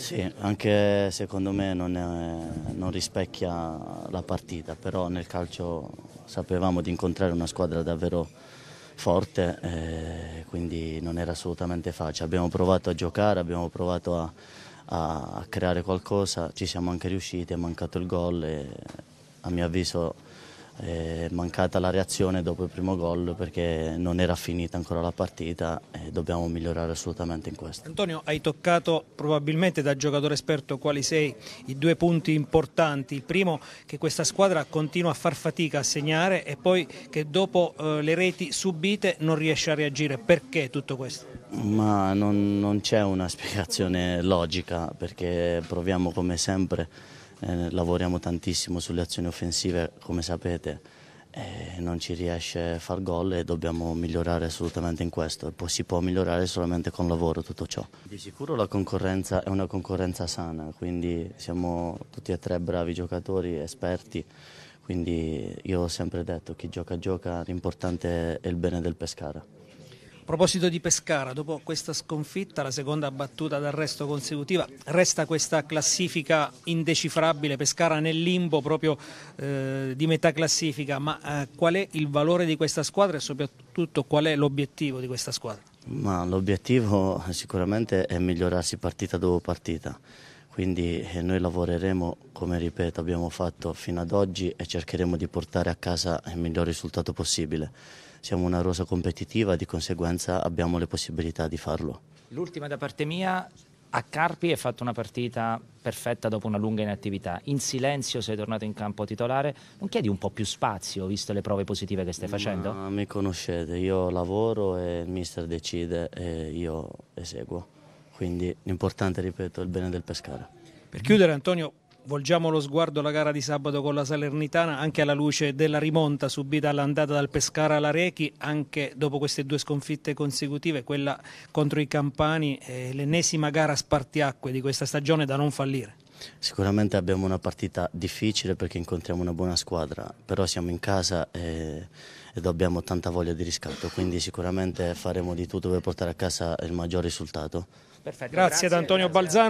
Sì, anche secondo me non, è, non, rispecchia la partita, però nel calcio sapevamo di incontrare una squadra davvero forte, eh, quindi non era assolutamente facile. Abbiamo provato a giocare, abbiamo provato a, a creare qualcosa, ci siamo anche riusciti, è mancato il gol e a mio avviso è mancata la reazione dopo il primo gol perché non era finita ancora la partita e dobbiamo migliorare assolutamente in questo. Antonio, hai toccato probabilmente da giocatore esperto quali sei i due punti importanti. Il primo che questa squadra continua a far fatica a segnare e poi che dopo eh, le reti subite non riesce a reagire. Perché tutto questo? Ma non, non c'è una spiegazione logica perché proviamo come sempre eh, lavoriamo tantissimo sulle azioni offensive, come sapete, e non ci riesce a far gol e dobbiamo migliorare assolutamente in questo. si può migliorare solamente con lavoro tutto ciò. Di sicuro la concorrenza è una concorrenza sana, quindi siamo tutti e tre bravi giocatori, esperti. Quindi io ho sempre detto chi gioca gioca, l'importante è il bene del Pescara. A proposito di Pescara, dopo questa sconfitta, la seconda battuta d'arresto consecutiva, resta questa classifica indecifrabile, Pescara nel limbo proprio eh, di metà classifica, ma eh, qual è il valore di questa squadra e soprattutto qual è l'obiettivo di questa squadra? l'obiettivo sicuramente è migliorarsi partita dopo partita quindi eh, noi lavoreremo come ripeto abbiamo fatto fino ad oggi e cercheremo di portare a casa il miglior risultato possibile. Siamo una rosa competitiva, di conseguenza abbiamo le possibilità di farlo. L'ultima da parte mia, a Carpi hai fatto una partita perfetta dopo una lunga inattività. In silenzio sei tornato in campo titolare. Non chiedi un po' più spazio, visto le prove positive che stai facendo? mi conoscete, io lavoro e il mister decide e io eseguo quindi l'importante, ripeto, è il bene del Pescara. Per chiudere Antonio, volgiamo lo sguardo alla gara di sabato con la Salernitana anche alla luce della rimonta subita all'andata dal Pescara alla Rechi, anche dopo queste due sconfitte consecutive, quella contro i Campani, eh, l'ennesima gara spartiacque di questa stagione da non fallire. Sicuramente abbiamo una partita difficile perché incontriamo una buona squadra, però siamo in casa e, ed abbiamo tanta voglia di riscatto, quindi sicuramente faremo di tutto per portare a casa il maggior risultato. Perfetto, grazie, grazie ad Antonio grazie. Balzano.